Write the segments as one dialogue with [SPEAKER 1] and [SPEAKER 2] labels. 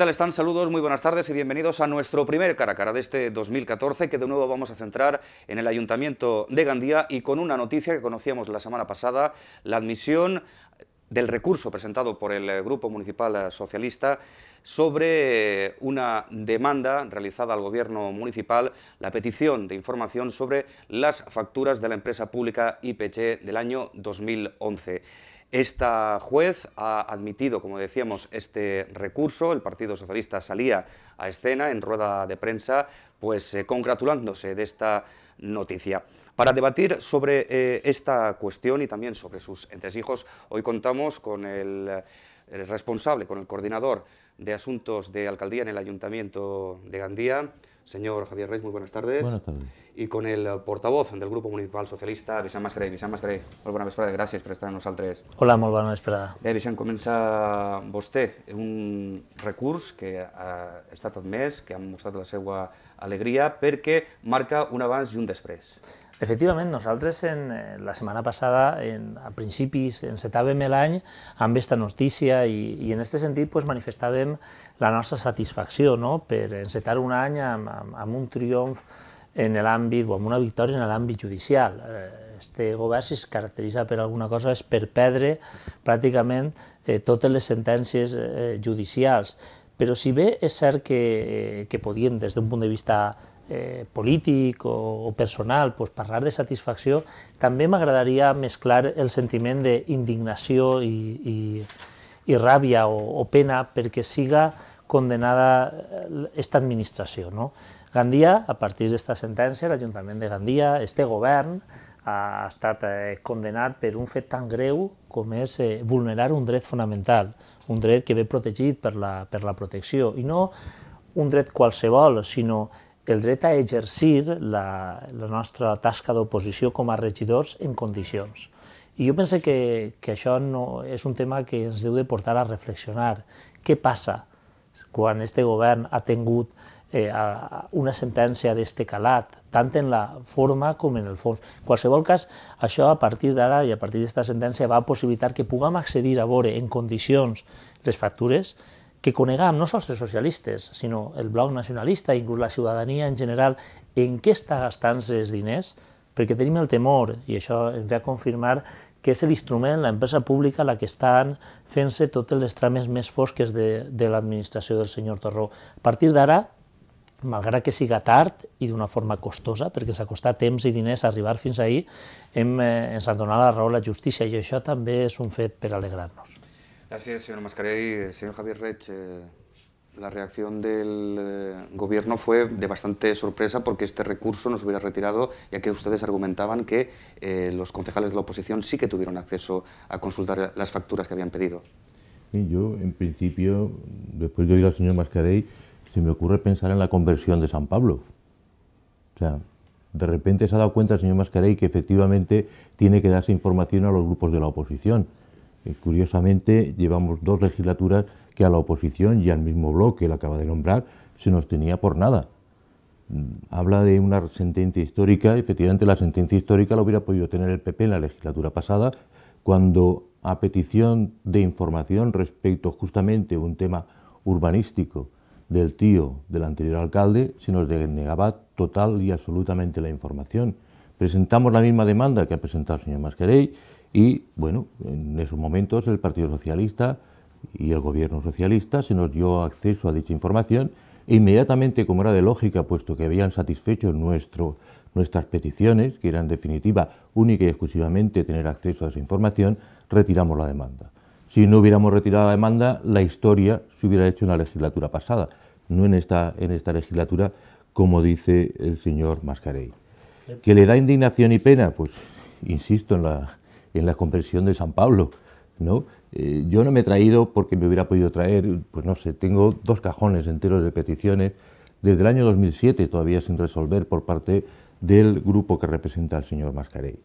[SPEAKER 1] tal están? Saludos, muy buenas tardes y bienvenidos a nuestro primer cara a cara de este 2014 que de nuevo vamos a centrar en el Ayuntamiento de Gandía y con una noticia que conocíamos la semana pasada, la admisión del recurso presentado por el eh, Grupo Municipal eh, Socialista sobre eh, una demanda realizada al Gobierno Municipal, la petición de información sobre las facturas de la empresa pública IPC del año 2011. Esta juez ha admitido, como decíamos, este recurso. El Partido Socialista salía a escena en rueda de prensa, pues eh, congratulándose de esta noticia. Para debatir sobre eh, esta cuestión y también sobre sus entresijos, hoy contamos con el responsable, con el coordinador de asuntos de alcaldía en el Ayuntamiento de Gandía, señor Javier Reis, muy buenas tardes. Buenas tardes. Y con el portavoz del Grupo Municipal Socialista, Vicent Mascarell. Vicent Mascarell, molt bona vesprada, gràcies per estar amb nosaltres.
[SPEAKER 2] Hola, molt bona vesprada.
[SPEAKER 1] Eh, Vicent, comença vostè un recurs que ha estat admès, que ha mostrat la seva alegria, perquè marca un abans i un després.
[SPEAKER 2] Efectivament, nosaltres en, eh, la setmana passada, en, a principis, encetàvem l'any amb aquesta notícia i, i en aquest sentit pues, manifestàvem la nostra satisfacció no? per encetar un any amb, amb, amb un triomf en l'àmbit, o amb una victòria en l'àmbit judicial. Eh, este govern, si es caracteritza per alguna cosa, és per perdre pràcticament eh, totes les sentències eh, judicials. Però si bé és cert que, eh, que podíem, des d'un punt de vista eh, polític o, o personal, pues, parlar de satisfacció, també m'agradaria mesclar el sentiment d'indignació i, i, i ràbia o, o pena perquè siga condenada aquesta eh, administració. No? Gandia, a partir d'esta sentència, l'Ajuntament de Gandia, este govern, ha estat eh, condenat per un fet tan greu com és eh, vulnerar un dret fonamental, un dret que ve protegit per la, per la protecció, i no un dret qualsevol, sinó el dret a exercir la, la nostra tasca d'oposició com a regidors en condicions. I jo penso que, que això no, és un tema que ens deu de portar a reflexionar. Què passa quan este govern ha tingut eh, una sentència d'este calat, tant en la forma com en el fons. En qualsevol cas, això a partir d'ara i a partir d'aquesta sentència va possibilitar que puguem accedir a veure en condicions les factures que conegam no sols els socialistes, sinó el bloc nacionalista, inclús la ciutadania en general, en què està gastant els diners, perquè tenim el temor, i això ens ve a confirmar, que és l'instrument, l'empresa pública, la que estan fent-se totes les trames més fosques de, de l'administració del senyor Torró. A partir d'ara, malgrat que siga tard i d'una forma costosa, perquè s'ha costat temps i diners arribar fins ahir, hem, eh, ens ha donat la raó la justícia i això també és un fet per alegrar-nos.
[SPEAKER 1] Gracias, señor Mascarey, señor Javier Rech. Eh, la reacción del eh, gobierno fue de bastante sorpresa porque este recurso nos hubiera retirado, ya que ustedes argumentaban que eh, los concejales de la oposición sí que tuvieron acceso a consultar las facturas que habían pedido.
[SPEAKER 3] yo, en principio, después de oír al señor Mascarey, se me ocurre pensar en la conversión de San Pablo. O sea, de repente se ha dado cuenta el señor Mascarey que efectivamente tiene que darse información a los grupos de la oposición eh, curiosamente, llevamos dos legislaturas que a la oposición y al mismo bloque, la acaba de nombrar, se nos tenía por nada. Mm, habla de una sentencia histórica, efectivamente la sentencia histórica la hubiera podido tener el PP en la legislatura pasada, cuando a petición de información respecto justamente a un tema urbanístico del tío del anterior alcalde, se nos denegaba total y absolutamente la información. Presentamos la misma demanda que ha presentado el señor Mascarell y bueno, en esos momentos el Partido Socialista y el gobierno socialista se nos dio acceso a dicha información e inmediatamente, como era de lógica, puesto que habían satisfecho nuestro, nuestras peticiones, que eran definitiva única y exclusivamente tener acceso a esa información, retiramos la demanda. Si no hubiéramos retirado la demanda, la historia se hubiera hecho en la legislatura pasada, no en esta, en esta legislatura, como dice el señor Mascarey. ¿Que le da indignación y pena? Pues insisto en la, en la Comprensión de San Pablo. ¿no? Eh, yo no me he traído porque me hubiera podido traer, pues no sé, tengo dos cajones enteros de peticiones desde el año 2007 todavía sin resolver por parte del grupo que representa al señor Mascarell.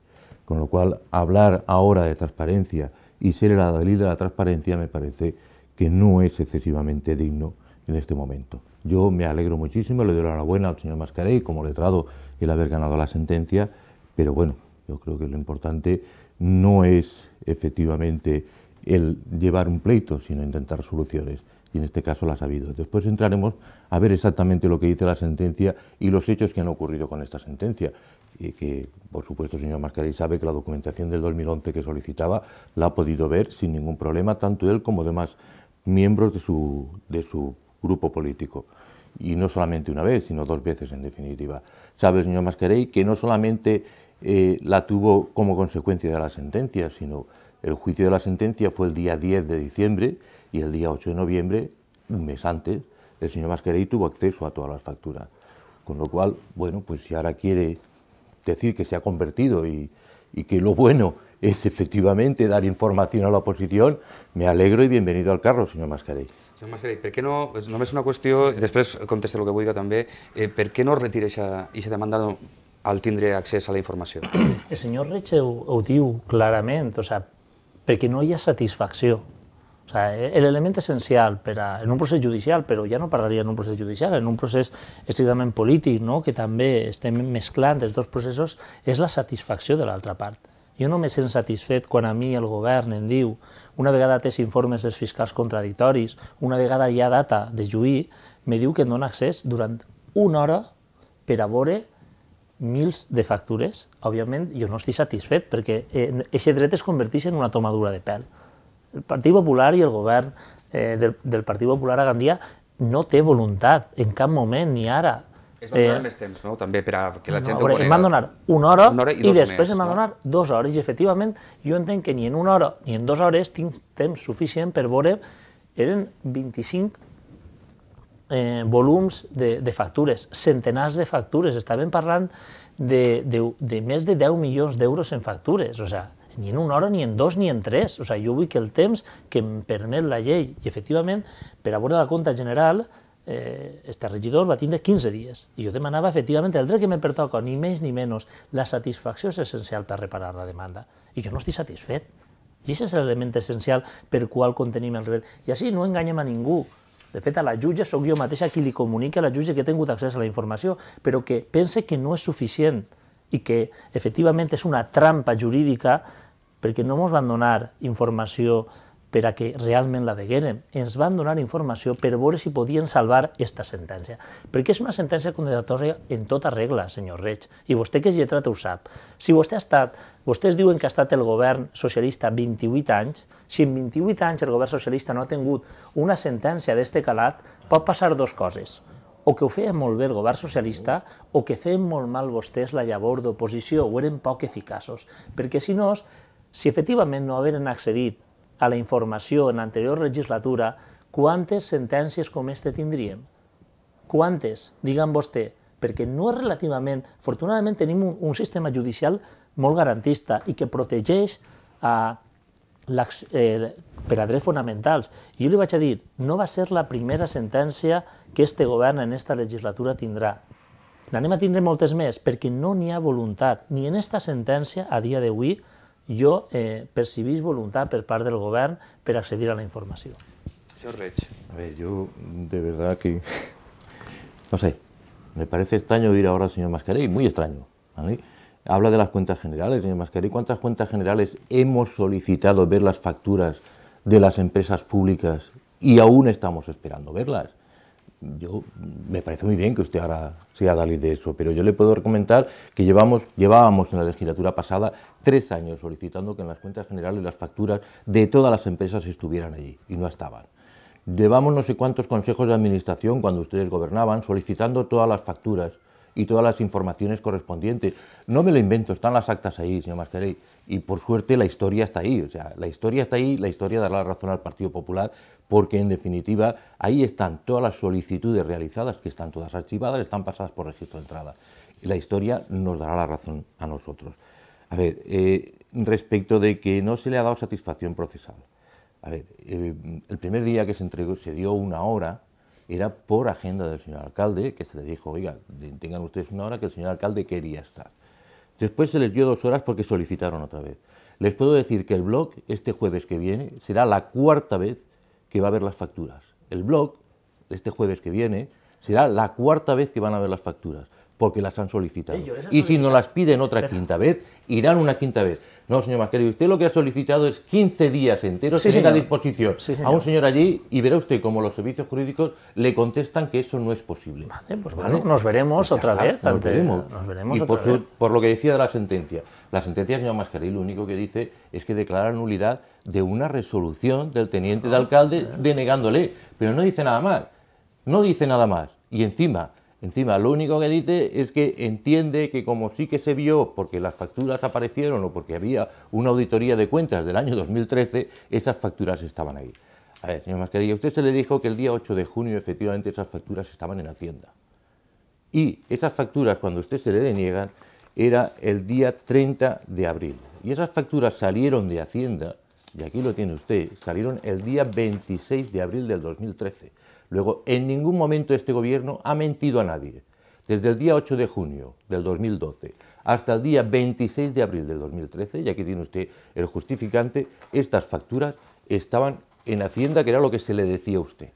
[SPEAKER 3] Con lo cual, hablar ahora de transparencia y ser el adalid de la transparencia me parece que no es excesivamente digno en este momento. Yo me alegro muchísimo, le doy la enhorabuena al señor Mascarell como letrado el haber ganado la sentencia, pero bueno, yo creo que lo importante no es efectivamente el llevar un pleito, sino intentar soluciones. Y en este caso las ha habido. Después entraremos a ver exactamente lo que dice la sentencia y los hechos que han ocurrido con esta sentencia. Y que, por supuesto, el señor Mascarell sabe que la documentación del 2011 que solicitaba la ha podido ver sin ningún problema, tanto él como demás miembros de su, de su grupo político. Y no solamente una vez, sino dos veces en definitiva. Sabe el señor Mascarell que no solamente eh, la tuvo como consecuencia de la sentencia, sino el juicio de la sentencia fue el día 10 de diciembre y el día 8 de noviembre, un mes antes, el señor Masqueray tuvo acceso a todas las facturas. Con lo cual, bueno, pues si ahora quiere decir que se ha convertido y, que lo bueno es efectivamente dar información a la oposición, me alegro y bienvenido al carro, señor Mascarell.
[SPEAKER 1] Señor Mascarell, ¿por qué no, pues, no es una cuestión, después conteste lo que a también. eh, ¿por qué no retira esa demanda al tindre accés a la informació.
[SPEAKER 2] El senyor Reig ho, ho diu clarament, o sea, perquè no hi ha satisfacció. O sea, e, l'element essencial per a, en un procés judicial, però ja no parlaria en un procés judicial, en un procés estrictament polític, no? que també estem mesclant els dos processos, és la satisfacció de l'altra part. Jo no me sent satisfet quan a mi el govern em diu una vegada té informes dels fiscals contradictoris, una vegada hi ha data de juí, me diu que em dona accés durant una hora per a veure mils de factures, òbviament jo no estic satisfet perquè aquest eh, dret es converteix en una tomadura de pèl. El Partit Popular i el govern eh, del, del Partit Popular a Gandia no té voluntat en cap moment, ni ara. Es va donar eh, més temps, no?, també, per a que la no, gent veure, Em van donar una hora, una hora i, i després més, em van no? dues hores, i efectivament jo entenc que ni en una hora ni en dues hores tinc temps suficient per veure, eren 25 eh, volums de, de factures, centenars de factures, estàvem parlant de, de, de més de 10 milions d'euros en factures, o sigui, ni en una hora, ni en dos, ni en tres. O sigui, jo vull que el temps que em permet la llei, i efectivament, per a veure la compta general, eh, este regidor va tindre 15 dies. I jo demanava, efectivament, el dret que me pertoca, ni més ni menys, la satisfacció és essencial per reparar la demanda. I jo no estic satisfet. I aquest és l'element essencial per qual contenim el dret. I així no enganyem a ningú. De fet, a la jutge sóc jo mateix qui li comunica a la jutge que he tingut accés a la informació, però que pense que no és suficient i que efectivament és una trampa jurídica perquè no ens van donar informació per a que realment la vegueren. Ens van donar informació per veure si podien salvar aquesta sentència. Perquè és una sentència condenatòria en tota regla, senyor Reig, i vostè que és lletrat ho sap. Si vostè ha estat, vostès diuen que ha estat el govern socialista 28 anys, si en 28 anys el govern socialista no ha tingut una sentència d'este calat, pot passar dues coses o que ho feia molt bé el govern socialista o que feien molt mal vostès la llavor d'oposició o eren poc eficaços, perquè si no, si efectivament no haveren accedit a la informació en l'anterior legislatura, quantes sentències com este tindríem? Quantes? Digue'm vostè, perquè no és relativament... Fortunadament tenim un, un sistema judicial molt garantista i que protegeix eh, a eh, per a drets fonamentals. I jo li vaig a dir, no va ser la primera sentència que este govern en esta legislatura tindrà. N'anem a tindre moltes més, perquè no n'hi ha voluntat, ni en esta sentència, a dia d'avui, Yo eh, percibís voluntad per parte del gobierno para acceder a la información. Señor
[SPEAKER 1] Rech.
[SPEAKER 3] A ver, yo de verdad que, no sé, me parece extraño oír ahora al señor Mascarell, muy extraño. habla de las cuentas generales, señor Mascarell. ¿Cuántas cuentas generales hemos solicitado ver las facturas de las empresas públicas y aún estamos esperando verlas? yo, me parece muy bien que usted ahora sea Dalí de eso, pero yo le puedo recomendar que llevábamos en la legislatura pasada tres años solicitando que en las cuentas generales las facturas de todas las empresas estuvieran allí y no estaban. Llevamos no sé cuántos consejos de administración cuando ustedes gobernaban solicitando todas las facturas y todas las informaciones correspondientes. No me lo invento, están las actas ahí, señor queréis y por suerte la historia está ahí, o sea, la historia está ahí, la historia dará la razón al Partido Popular, porque en definitiva ahí están todas las solicitudes realizadas, que están todas archivadas, están pasadas por registro de entrada. Y la historia nos dará la razón a nosotros. A ver, eh, respecto de que no se le ha dado satisfacción procesal. A ver, eh, el primer día que se entregó, se dio una hora, era por agenda del señor alcalde, que se le dijo, oiga, tengan ustedes una hora que el señor alcalde quería estar. Después se les dio dos horas porque solicitaron otra vez. Les puedo decir que el blog, este jueves que viene, será la cuarta vez que va a ver las facturas. El blog, este jueves que viene, será la cuarta vez que van a ver las facturas porque las han solicitado. y si nos las piden otra quinta vez, irán una quinta vez. No, señor Mascarillo, usted lo que ha solicitado es 15 días enteros sí, a disposición a un señor allí y verá usted cómo los servicios jurídicos le contestan que eso no es posible. Vale, pues bueno, nos veremos pues otra vez. Nos, veremos. nos, veremos. otra por, vez. por, lo que decía de la sentencia, la sentencia, señor Mascarillo, lo único que dice es que declara nulidad de una resolución del teniente de ah, alcalde eh. denegándole, pero no dice nada más. No dice nada más. Y encima, Encima, lo único que dice es que entiende que como sí que se vio porque las facturas aparecieron o porque había una auditoría de cuentas del año 2013, esas facturas estaban ahí. A ver, señor Mascarilla, usted se le dijo que el día 8 de junio efectivamente esas facturas estaban en Hacienda. Y esas facturas, cuando usted se le deniegan, era el día 30 de abril. Y esas facturas salieron de Hacienda, y aquí lo tiene usted, salieron el día 26 de abril del 2013. Luego, en ningún momento este gobierno ha mentido a nadie. Desde el día 8 de junio del 2012 hasta el día 26 de abril del 2013, y aquí tiene usted el justificante, estas facturas estaban en Hacienda, que era lo que se le decía a usted.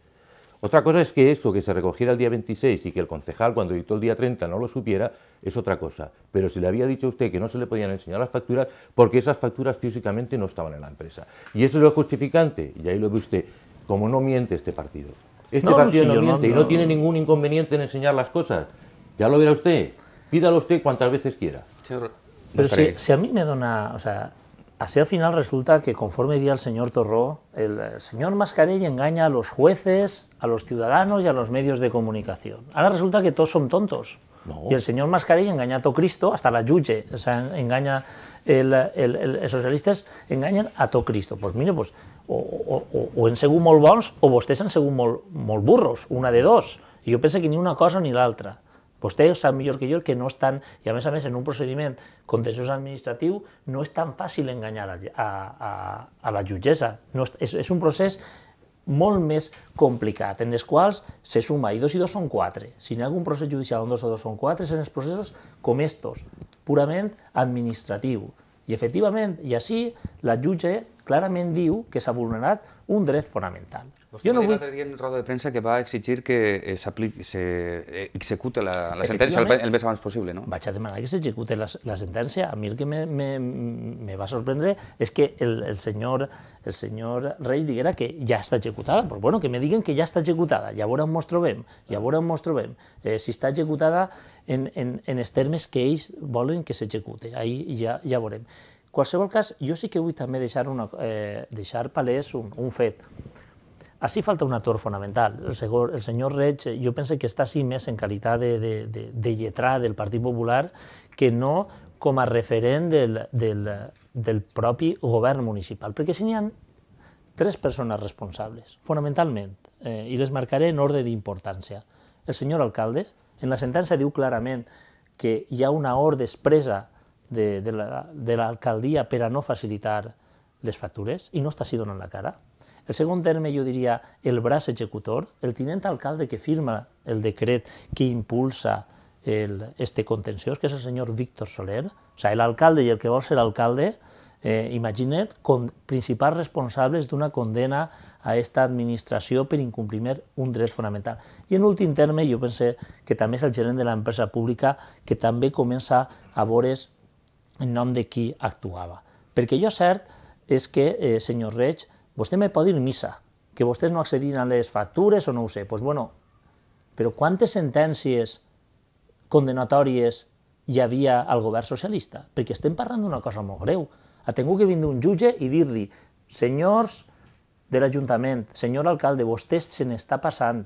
[SPEAKER 3] Otra cosa es que eso que se recogiera el día 26 y que el concejal cuando editó el día 30 no lo supiera, es otra cosa. Pero si le había dicho a usted que no se le podían enseñar las facturas porque esas facturas físicamente no estaban en la empresa. Y eso es lo justificante, y ahí lo ve usted, como no miente este partido. Este partido no, y no tiene ningún inconveniente en enseñar las cosas. Ya lo verá
[SPEAKER 2] usted. Pídalo usted cuantas veces quiera. Pero si, si, a mí me da una... O sea, así al final resulta que conforme diría el señor Torró, el, eh, señor Mascarell engaña a los jueces, a los ciudadanos y a los medios de comunicación. Ahora resulta que todos son tontos. Y el señor Mascarell engaña a todo Cristo, hasta la Yuye, o sea, engaña, el, el, el, socialistas engañan a todo Cristo. Pues mire, pues o, o, o, o han sigut molt bons o vostès han sigut molt, molt burros, una de dos. I jo penso que ni una cosa ni l'altra. Vostè sap millor que jo que no estan, i a més a més en un procediment contenciós administratiu no és tan fàcil enganyar a, a, a, a la jutgessa. No és, és, és un procés molt més complicat, en les quals se suma i dos i dos són quatre. Si n'hi ha algun procés judicial on dos o dos són quatre, són els processos com estos, purament administratiu. I efectivament, i així la jutge clarament diu que s'ha vulnerat un dret fonamental. jo no vull... l'altre
[SPEAKER 1] dia en roda de premsa que va exigir que eh, s'execute eh, la, la sentència el, més abans possible, no?
[SPEAKER 2] Vaig a demanar que s'execute la, la sentència. A mi el que me, me, me va sorprendre és que el, el, senyor, el senyor Reis diguera que ja està executada. Però bueno, que me diguen que ja està executada. Llavors on ens trobem? Llavors on ens trobem? Eh, si està executada en, en, en els termes que ells volen que s'execute. Ahir ja, ja veurem qualsevol cas, jo sí que vull també deixar, una, eh, deixar palès un, un fet. Així falta un actor fonamental. El, senyor, el senyor Reig, eh, jo penso que està sí més en qualitat de, de, de, de lletrà del Partit Popular que no com a referent del, del, del propi govern municipal, perquè si n'hi ha tres persones responsables, fonamentalment, eh, i les marcaré en ordre d'importància. El senyor alcalde, en la sentència diu clarament que hi ha una ordre expressa de, de l'alcaldia la, per a no facilitar les factures i no està així donant la cara. El segon terme, jo diria, el braç executor, el tinent alcalde que firma el decret que impulsa el, este contenciós, que és el senyor Víctor Soler, o sigui, l'alcalde i el que vol ser alcalde, eh, imagina't, con, principals responsables d'una condena a aquesta administració per incomplir un dret fonamental. I en últim terme, jo pense que també és el gerent de l'empresa pública que també comença a veure's en nom de qui actuava. Perquè jo cert és que, eh, senyor Reig, vostè me pot dir missa, que vostès no accedin a les factures o no ho sé. Pues bueno, però quantes sentències condenatòries hi havia al govern socialista? Perquè estem parlant d'una cosa molt greu. Ha tingut que vindre un jutge i dir-li, senyors de l'Ajuntament, senyor alcalde, vostè se n'està passant,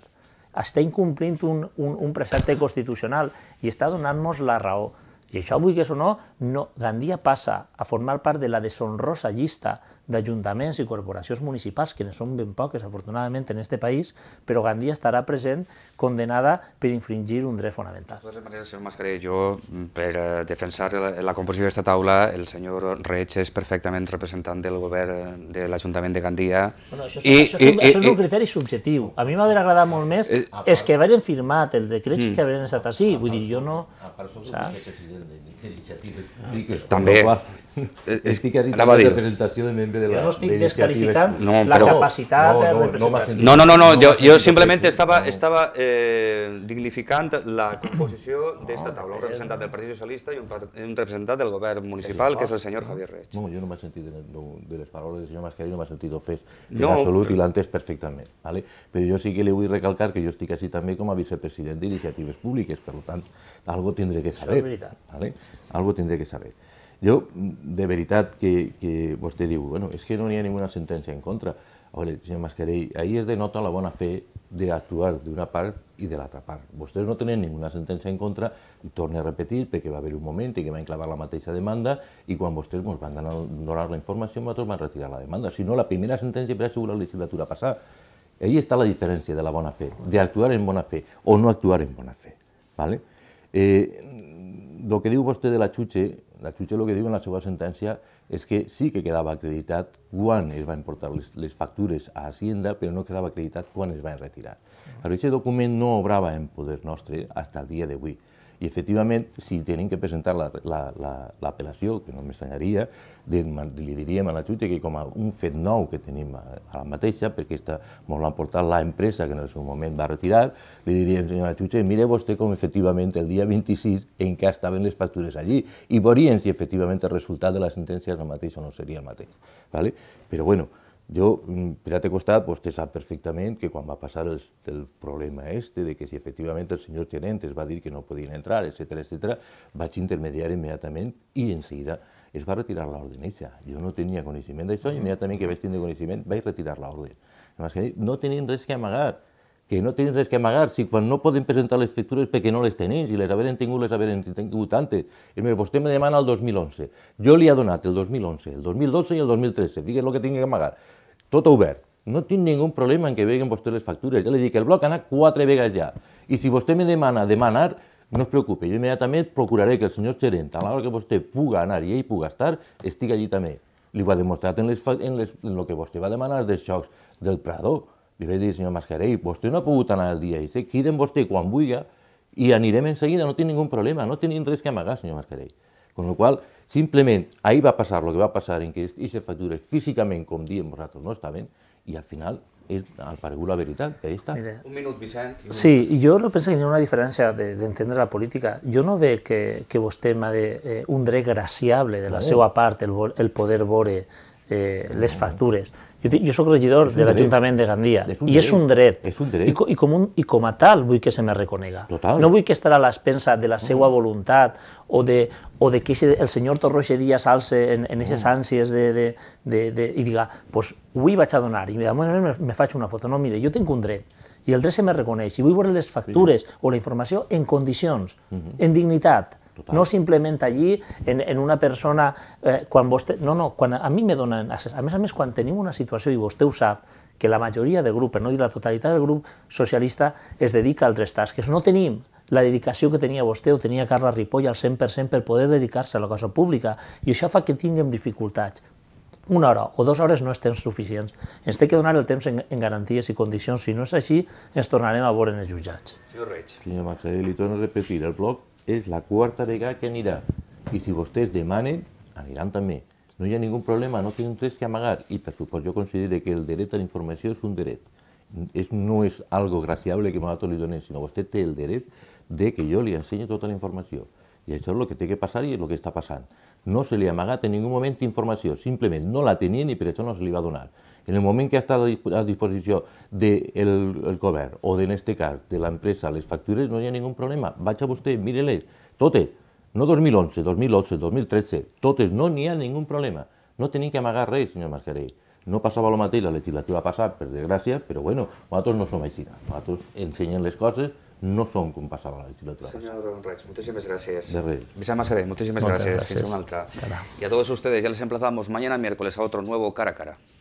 [SPEAKER 2] està incomplint un, un, un precepte constitucional i està donant-nos la raó. Y eso que eso no, no, pasa pasa a formar parte de la deshonrosa lista d'ajuntaments i corporacions municipals, que ne són ben poques, afortunadament, en aquest país, però Gandia estarà present condenada per infringir un dret fonamental. De totes
[SPEAKER 1] maneres, senyor Mascaré, jo, mm, per eh, defensar la, la composició d'aquesta taula, el senyor Reig és perfectament representant del govern eh, de l'Ajuntament de Gandia. Bueno, això, és, I, això, és, un, i, un
[SPEAKER 2] criteri subjectiu. A mi m'hauria agradat molt més i, eh, ah, els que haurien firmat els decrets mm. que haurien estat així. Ah, Vull dir, jo no... A part, són saps? iniciatives públiques. També. Estic a dir que ha la representació de siempre de la... Jo no estic descalificant no, la capacidad no, representativa. No, no, no, no, yo, yo simplement estava,
[SPEAKER 1] estava eh, dignificant la composició d'esta taula. Un representat del Partit Socialista i un, un representat del govern municipal, que és el senyor Javier Reig.
[SPEAKER 3] No, jo no m'he sentit de, de les paraules del senyor Mascarell, no m'he sentit ofès en no, absolut però... i l'he entès perfectament. ¿vale? Però jo sí que li vull recalcar que jo estic així també com a vicepresident d'Iniciatives Públiques, per tant, algo tindré que saber. Això és veritat. ¿vale? Algo tindré que saber. Jo, de veritat, que, que vostè diu, bueno, és que no hi ha ninguna sentència en contra. A veure, senyor Mascarell, ahir es denota la bona fe d'actuar d'una part i de l'altra part. Vostès no tenen ninguna sentència en contra, i torne a repetir, perquè va haver un moment en què van clavar la mateixa demanda i quan vostès ens van donar la informació nosaltres van retirar la demanda. Si no, la primera sentència hauria sigut la legislatura passada. Ahí està la diferència de la bona fe, d'actuar en bona fe o no actuar en bona fe. ¿vale? Eh, lo que diu vostè de la Xutxe, la jutge el que diu en la seva sentència és que sí que quedava acreditat quan es van portar les, les factures a Hacienda, però no quedava acreditat quan es van retirar. Però aquest document no obrava en poder nostre fins al dia d'avui. I, efectivament, si tenen que presentar l'apel·lació, la, la, que no m'estanyaria, li diríem a la Junta que com a un fet nou que tenim a, a la mateixa, perquè està, molt l'ha portat la empresa que en el seu moment va retirar, li diríem, senyora Jutge, mire vostè com efectivament el dia 26 en què estaven les factures allí i veuríem si efectivament el resultat de la sentència és el mateix o no seria el mateix. ¿vale? Però bueno, jo, mm, per altre costat, vostè sap perfectament que quan va passar el, el problema este, de que si efectivament el senyor Tenent es va dir que no podien entrar, etc etc, vaig intermediar immediatament i en seguida es va retirar l'ordre eixa. Jo no tenia coneixement d'això i mm. immediatament que vaig tenir coneixement vaig retirar l'ordre. No tenien res que amagar que no tenen res que amagar, si quan no poden presentar les factures perquè no les tenim, si les haveren tingut, les haveren tingut antes. I més, vostè me demana el 2011, jo li he donat el 2011, el 2012 i el 2013, digues el que tingui que amagar, tot obert. No tinc ningú problema en que veguen vostè les factures, ja li dic, el bloc ha anat quatre vegades ja, i si vostè me demana demanar, no es preocupe, jo immediatament procuraré que el senyor gerent, a l'hora que vostè puga anar i ell puga estar, estigui allí també. Li ho ha demostrat en, les, en, les, en el que vostè va demanar dels xocs del Prado li vaig dir, senyor Mascarell, vostè no ha pogut anar al dia. I dice, criden vostè quan vulgui i anirem enseguida, no tinc ningú problema, no tenim res que amagar, senyor Mascarell. Con lo qual, simplement, ahir va passar el que va passar en que aquestes factures físicament,
[SPEAKER 2] com diem vosaltres, no estaven, i al final és al paregut la veritat, que ahí està.
[SPEAKER 1] Mira. Un minut, Vicent.
[SPEAKER 2] Un sí, jo no penso que hi ha una diferència d'entendre de, la política. Jo no veig que, que vostè m'ha de eh, un dret graciable de la no. seva part el, el poder veure eh, les factures. No jo, jo sóc regidor de l'Ajuntament de Gandia i és un dret. És un dret. I, I, com un, I com a tal vull que se me reconega. Total. No vull que estarà a l'expensa de la seva mm. voluntat o de, o de que el senyor Torroixe Díaz alce en, en aquestes mm. ànsies de, de, de, de, i diga, pues, avui vaig a donar i a més me, me faig una foto. No, mire, jo tinc un dret i el dret se me reconeix i vull veure les factures sí. o la informació en condicions, mm -hmm. en dignitat Total. No simplement allí, en, en una persona... Eh, quan vostè, no, no, quan a mi me donen... A més a més, quan tenim una situació, i vostè ho sap, que la majoria del grup, no dir la totalitat del grup socialista, es dedica a altres tasques. No tenim la dedicació que tenia vostè o tenia Carla Ripoll al 100% per poder dedicar-se a la cosa pública, i això fa que tinguem dificultats una hora o dues hores no és temps suficient. Ens té que donar el temps en, en garanties i condicions. Si no és així, ens tornarem a veure en els jutjats. Senyor
[SPEAKER 1] Reig.
[SPEAKER 3] Senyor Mascarell, li torno a repetir, el bloc és la quarta vegada que anirà. I si vostès demanen, aniran també. No hi ha ningú problema, no tenen res que amagar. I per suport jo considero que el dret a la informació és un dret. És, no és algo graciable que nosaltres li donem, sinó vostè té el dret de que jo li ensenyi tota la informació. I això és el que té que passar i és el que està passant. no se le ha en ningún momento información, simplemente no la tenían y por eso no se iba a donar. En el momento que ha estado a disposición del de el, el o, en este caso de la empresa, las facturas no hay ningún problema. Vaya usted, mírele, totes, no 2011, 2012, 2013, totes, no ni ha ningún problema. No tenían que amagar rey, señor Mascarell. No pasaba mate y la legislatura pasaba, per desgracia, pero bueno, vosotros no son medicina. Vosotros enseñenles les cosas no són pasaba la
[SPEAKER 1] legislatura. Senyora Honrats, muchísimas gracias.
[SPEAKER 3] De
[SPEAKER 1] muchísimas gracias. Y a todos ustedes, ya les emplazamos mañana miércoles a otro nuevo Cara a Cara.